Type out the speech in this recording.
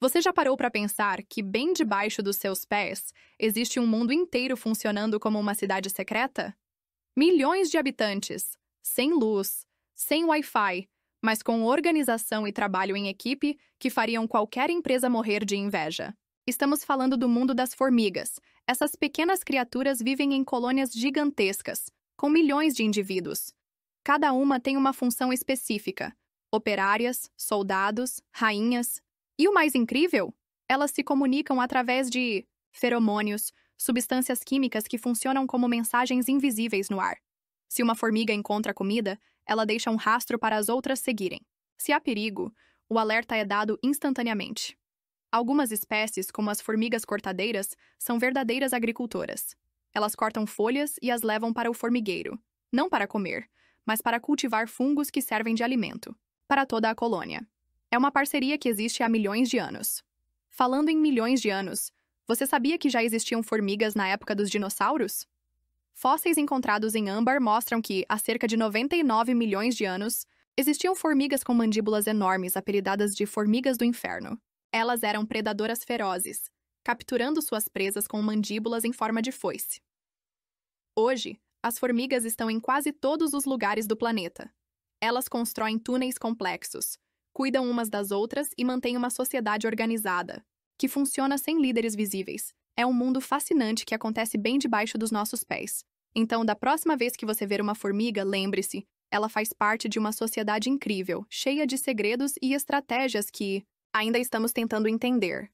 Você já parou para pensar que bem debaixo dos seus pés existe um mundo inteiro funcionando como uma cidade secreta? Milhões de habitantes, sem luz, sem Wi-Fi, mas com organização e trabalho em equipe que fariam qualquer empresa morrer de inveja. Estamos falando do mundo das formigas. Essas pequenas criaturas vivem em colônias gigantescas, com milhões de indivíduos. Cada uma tem uma função específica: operárias, soldados, rainhas, e o mais incrível? Elas se comunicam através de feromônios, substâncias químicas que funcionam como mensagens invisíveis no ar. Se uma formiga encontra comida, ela deixa um rastro para as outras seguirem. Se há perigo, o alerta é dado instantaneamente. Algumas espécies, como as formigas cortadeiras, são verdadeiras agricultoras. Elas cortam folhas e as levam para o formigueiro, não para comer, mas para cultivar fungos que servem de alimento para toda a colônia. É uma parceria que existe há milhões de anos. Falando em milhões de anos, você sabia que já existiam formigas na época dos dinossauros? Fósseis encontrados em âmbar mostram que, há cerca de 99 milhões de anos, existiam formigas com mandíbulas enormes apelidadas de formigas do inferno. Elas eram predadoras ferozes, capturando suas presas com mandíbulas em forma de foice. Hoje, as formigas estão em quase todos os lugares do planeta. Elas constroem túneis complexos, cuidam umas das outras e mantêm uma sociedade organizada, que funciona sem líderes visíveis. É um mundo fascinante que acontece bem debaixo dos nossos pés. Então, da próxima vez que você ver uma formiga, lembre-se, ela faz parte de uma sociedade incrível, cheia de segredos e estratégias que ainda estamos tentando entender.